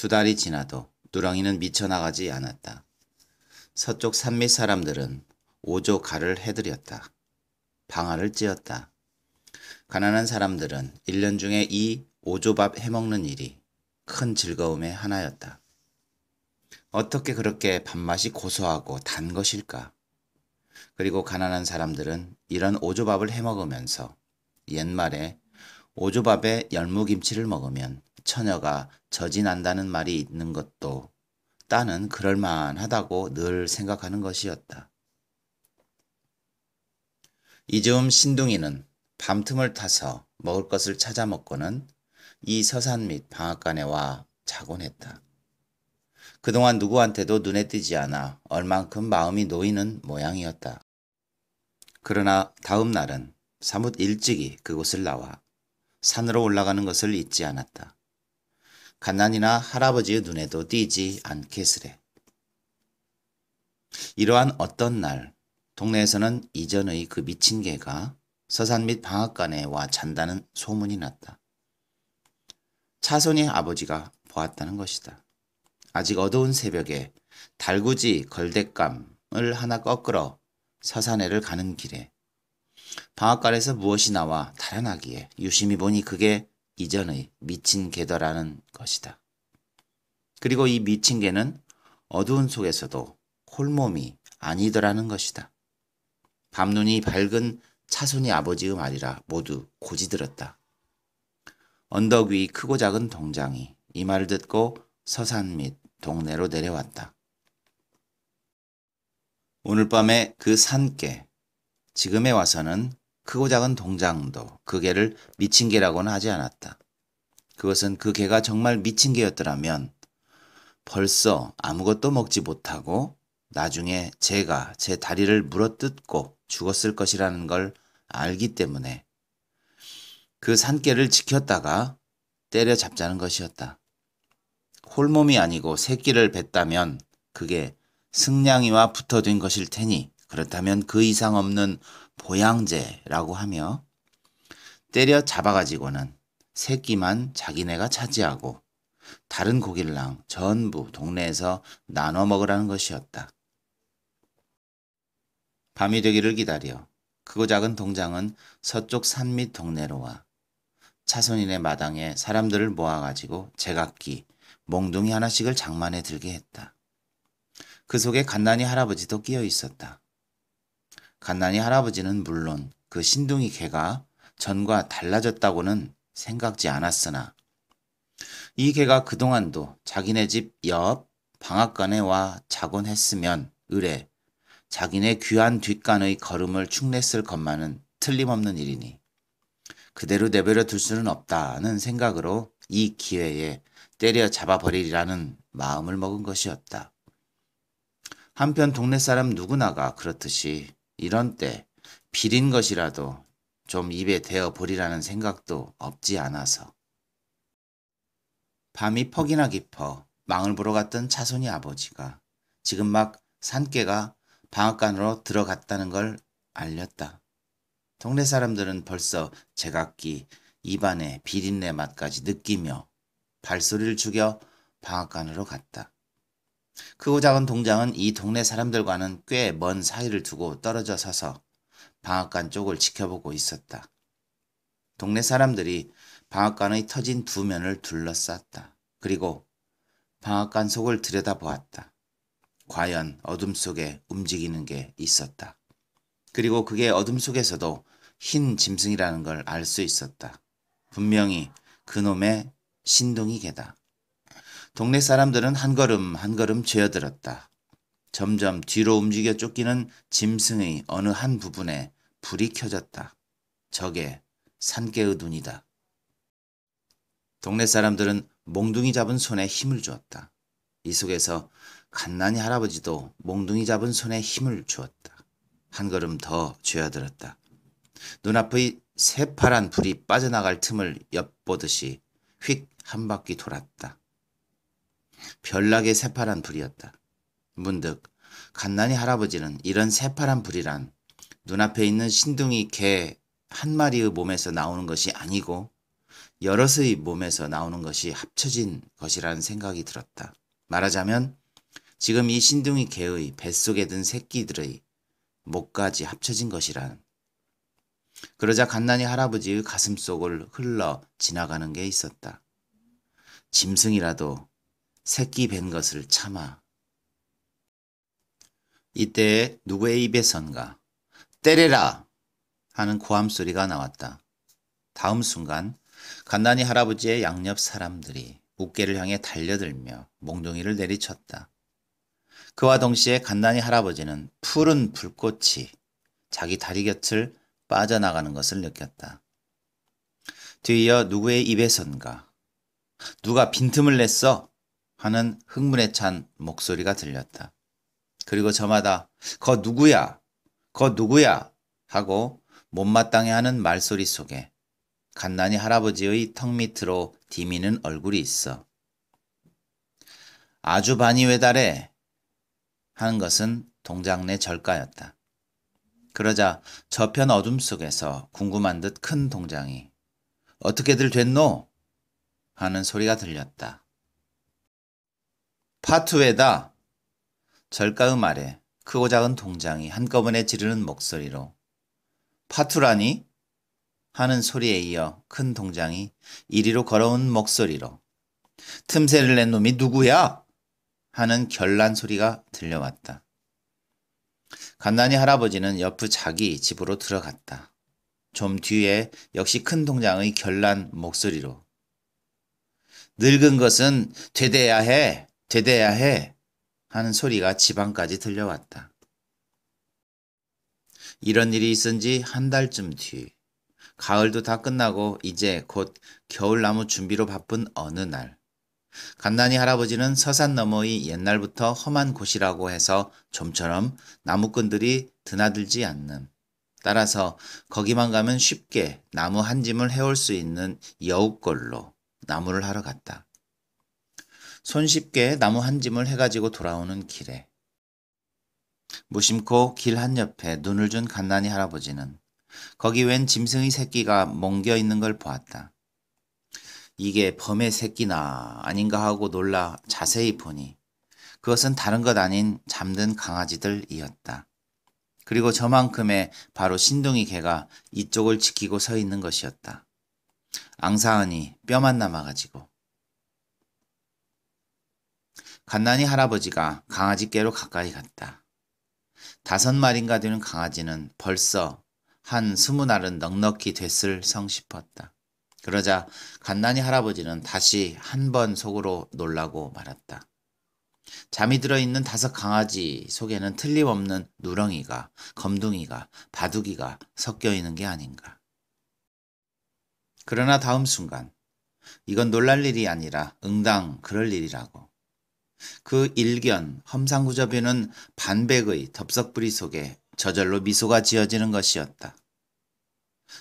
두 달이 지나도 누렁이는 미쳐나가지 않았다. 서쪽 산미 사람들은 오조 가를 해드렸다. 방아를 찧었다. 가난한 사람들은 1년 중에 이 오조밥 해먹는 일이 큰 즐거움의 하나였다. 어떻게 그렇게 밥맛이 고소하고 단 것일까? 그리고 가난한 사람들은 이런 오조밥을 해먹으면서 옛말에 오조밥에 열무김치를 먹으면 처녀가 저지난다는 말이 있는 것도 딸은 그럴만하다고 늘 생각하는 것이었다. 이즈음 신둥이는 밤틈을 타서 먹을 것을 찾아 먹고는 이 서산 및 방앗간에 와 자곤 했다. 그동안 누구한테도 눈에 띄지 않아 얼만큼 마음이 놓이는 모양이었다. 그러나 다음 날은 사뭇 일찍이 그곳을 나와 산으로 올라가는 것을 잊지 않았다. 가난이나 할아버지의 눈에도 띄지 않겠으래. 이러한 어떤 날 동네에서는 이전의 그 미친 개가 서산 및 방앗간에 와 잔다는 소문이 났다. 차손이 아버지가 보았다는 것이다. 아직 어두운 새벽에 달구지 걸대감을 하나 꺾으러 서산에를 가는 길에 방앗간에서 무엇이 나와 달아나기에 유심히 보니 그게 이전의 미친 개더라는 것이다. 그리고 이 미친 개는 어두운 속에서도 콜몸이 아니더라는 것이다. 밤눈이 밝은 차순이 아버지의 말이라 모두 고지들었다. 언덕 위 크고 작은 동장이 이 말을 듣고 서산 및 동네로 내려왔다. 오늘 밤에 그 산께 지금에 와서는 크고 작은 동장도 그 개를 미친 개라고는 하지 않았다. 그것은 그 개가 정말 미친 개였더라면 벌써 아무것도 먹지 못하고 나중에 제가 제 다리를 물어뜯고 죽었을 것이라는 걸 알기 때문에 그 산개를 지켰다가 때려잡자는 것이었다. 홀몸이 아니고 새끼를 뱉다면 그게 승냥이와 붙어든 것일 테니 그렇다면 그 이상 없는 보양제라고 하며 때려 잡아가지고는 새끼만 자기네가 차지하고 다른 고길랑 전부 동네에서 나눠 먹으라는 것이었다. 밤이 되기를 기다려 크고 작은 동장은 서쪽 산 밑 동네로 와차선인의 마당에 사람들을 모아가지고 제각기 몽둥이 하나씩을 장만해 들게 했다. 그 속에 간난이 할아버지도 끼어 있었다. 간난이 할아버지는 물론 그 신둥이 개가 전과 달라졌다고는 생각지 않았으나 이 개가 그동안도 자기네 집 옆 방앗간에 와 자곤 했으면 의뢰 자기네 귀한 뒷간의 걸음을 축냈을 것만은 틀림없는 일이니 그대로 내버려 둘 수는 없다는 생각으로 이 기회에 때려 잡아버리리라는 마음을 먹은 것이었다. 한편 동네 사람 누구나가 그렇듯이 이런 때 비린 것이라도 좀 입에 대어 보리라는 생각도 없지 않아서. 밤이 퍽이나 깊어 망을 보러 갔던 차손이 아버지가 지금 막 산개가 방앗간으로 들어갔다는 걸 알렸다. 동네 사람들은 벌써 제각기 입안의 비린내 맛까지 느끼며 발소리를 죽여 방앗간으로 갔다. 크고 그 작은 동장은 이 동네 사람들과는 꽤 먼 사이를 두고 떨어져 서서 방앗간 쪽을 지켜보고 있었다. 동네 사람들이 방앗간의 터진 두 면을 둘러쌌다. 그리고 방앗간 속을 들여다보았다. 과연 어둠 속에 움직이는 게 있었다. 그리고 그게 어둠 속에서도 흰 짐승이라는 걸 알 수 있었다. 분명히 그놈의 신동이 개다. 동네 사람들은 한 걸음 한 걸음 죄어들었다. 점점 뒤로 움직여 쫓기는 짐승의 어느 한 부분에 불이 켜졌다. 저게 산개의 눈이다. 동네 사람들은 몽둥이 잡은 손에 힘을 주었다. 이 속에서 갓난이 할아버지도 몽둥이 잡은 손에 힘을 주었다. 한 걸음 더 죄어들었다. 눈앞의 새파란 불이 빠져나갈 틈을 엿보듯이 휙 한 바퀴 돌았다. 별나게 새파란 불이었다. 문득 간난이 할아버지는 이런 새파란 불이란 눈앞에 있는 신둥이 개 한 마리의 몸에서 나오는 것이 아니고 여럿의 몸에서 나오는 것이 합쳐진 것이라는 생각이 들었다. 말하자면 지금 이 신둥이 개의 뱃속에 든 새끼들의 목까지 합쳐진 것이란 그러자 간난이 할아버지의 가슴속을 흘러 지나가는 게 있었다. 짐승이라도 새끼 뱀 것을 참아. 이때 누구의 입에선가 때려라 하는 고함 소리가 나왔다. 다음 순간 간단히 할아버지의 양옆 사람들이 우개를 향해 달려들며 몽둥이를 내리쳤다. 그와 동시에 간단히 할아버지는 푸른 불꽃이 자기 다리 곁을 빠져나가는 것을 느꼈다. 뒤이어 누구의 입에선가 누가 빈틈을 냈어 하는 흥분에 찬 목소리가 들렸다. 그리고 저마다 거 누구야? 거 누구야? 하고 못마땅해 하는 말소리 속에 간난이 할아버지의 턱 밑으로 디미는 얼굴이 있어. 아주 반이 외달해 하는 것은 동장내 절가였다. 그러자 저편 어둠 속에서 궁금한 듯 큰 동장이 어떻게들 됐노? 하는 소리가 들렸다. 파투에다 절가음 아래 크고 작은 동장이 한꺼번에 지르는 목소리로 파투라니 하는 소리에 이어 큰 동장이 이리로 걸어온 목소리로 틈새를 낸 놈이 누구야? 하는 결란 소리가 들려왔다. 간단히 할아버지는 옆부 자기 집으로 들어갔다. 좀 뒤에 역시 큰 동장의 결란 목소리로 늙은 것은 되대야 해. 제대해야 해 하는 소리가 지방까지 들려왔다. 이런 일이 있은 지 한 달쯤 뒤 가을도 다 끝나고 이제 곧 겨울나무 준비로 바쁜 어느 날 간난이 할아버지는 서산 너머의 옛날부터 험한 곳이라고 해서 좀처럼 나무꾼들이 드나들지 않는 따라서 거기만 가면 쉽게 나무 한 짐을 해올 수 있는 여우골로 나무를 하러 갔다. 손쉽게 나무 한 짐을 해가지고 돌아오는 길에 무심코 길 한옆에 눈을 준 갓난이 할아버지는 거기 웬 짐승이 새끼가 멍겨 있는 걸 보았다. 이게 범의 새끼나 아닌가 하고 놀라 자세히 보니 그것은 다른 것 아닌 잠든 강아지들이었다. 그리고 저만큼의 바로 신동이 개가 이쪽을 지키고 서 있는 것이었다. 앙상하니 뼈만 남아가지고 간난이 할아버지가 강아지께로 가까이 갔다. 다섯 마리인가 되는 강아지는 벌써 한 스무 날은 넉넉히 됐을 성 싶었다. 그러자 간난이 할아버지는 다시 한 번 속으로 놀라고 말았다. 잠이 들어있는 다섯 강아지 속에는 틀림없는 누렁이가, 검둥이가, 바둑이가 섞여 있는 게 아닌가. 그러나 다음 순간, 이건 놀랄 일이 아니라 응당 그럴 일이라고. 그 일견 험상구어비는 반백의 덥석부리 속에 저절로 미소가 지어지는 것이었다.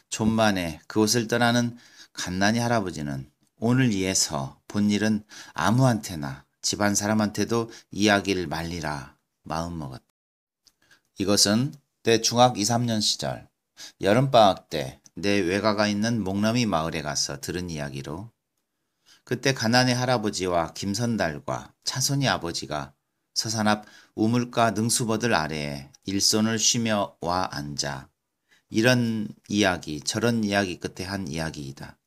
존 만에 그곳을 떠나는 갓난이 할아버지는 오늘 이에서 본 일은 아무한테나 집안 사람한테도 이야기를 말리라 마음먹었다. 이것은 때 중학 2, 3년 시절 여름방학 때 내 외가가 있는 목남이 마을에 가서 들은 이야기로 그때 가난의 할아버지와 김선달과 차선이 아버지가 서산 앞 우물가 능수버들 아래에 일손을 쉬며 와 앉아 이런 이야기 저런 이야기 끝에 한 이야기이다.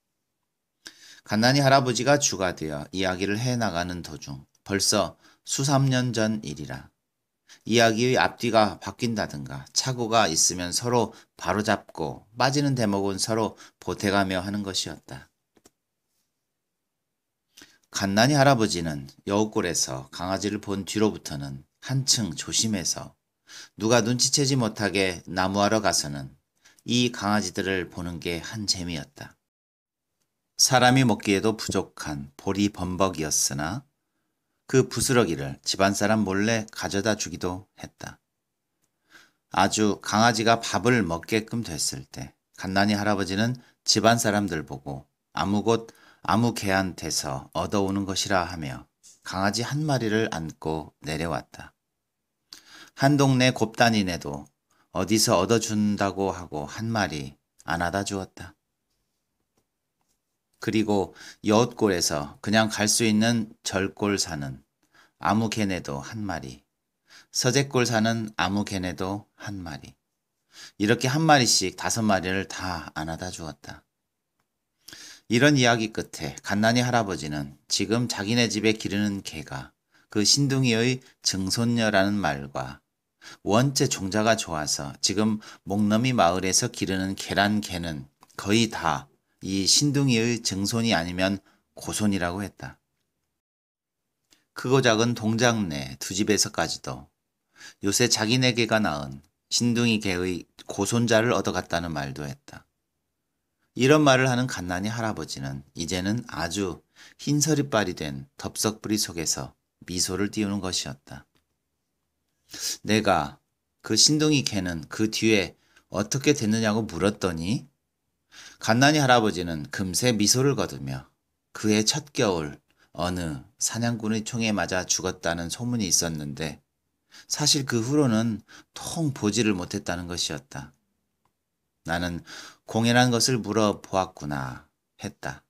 가난이 할아버지가 주가 되어 이야기를 해나가는 도중 벌써 수삼년 전 일이라 이야기의 앞뒤가 바뀐다든가 착오가 있으면 서로 바로잡고 빠지는 대목은 서로 보태가며 하는 것이었다. 간난이 할아버지는 여우골에서 강아지를 본 뒤로부터는 한층 조심해서 누가 눈치채지 못하게 나무하러 가서는 이 강아지들을 보는 게 한 재미였다. 사람이 먹기에도 부족한 보리 범벅이었으나 그 부스러기를 집안 사람 몰래 가져다 주기도 했다. 아주 강아지가 밥을 먹게끔 됐을 때 간난이 할아버지는 집안 사람들 보고 아무곳 아무 개한테서 얻어오는 것이라 하며 강아지 한 마리를 안고 내려왔다. 한 동네 곱단이네도 어디서 얻어준다고 하고 한 마리 안아다 주었다. 그리고 여웃골에서 그냥 갈 수 있는 절골 사는 아무 개네도 한 마리, 서재골 사는 아무 개네도 한 마리. 이렇게 한 마리씩 다섯 마리를 다 안아다 주었다. 이런 이야기 끝에 갓난이 할아버지는 지금 자기네 집에 기르는 개가 그 신둥이의 증손녀라는 말과 원체 종자가 좋아서 지금 목넘이 마을에서 기르는 계란 개는 거의 다 이 신둥이의 증손이 아니면 고손이라고 했다. 크고 작은 동장내 두 집에서까지도 요새 자기네 개가 낳은 신둥이 개의 고손자를 얻어갔다는 말도 했다. 이런 말을 하는 갓난이 할아버지는 이제는 아주 흰서리빨이 된 덥석부리 속에서 미소를 띄우는 것이었다. 내가 그 신동이 개는 그 뒤에 어떻게 됐느냐고 물었더니 갓난이 할아버지는 금세 미소를 거두며 그해 첫겨울 어느 사냥꾼의 총에 맞아 죽었다는 소문이 있었는데 사실 그 후로는 통 보지를 못했다는 것이었다. 나는 공연한 것을 물어보았구나 했다.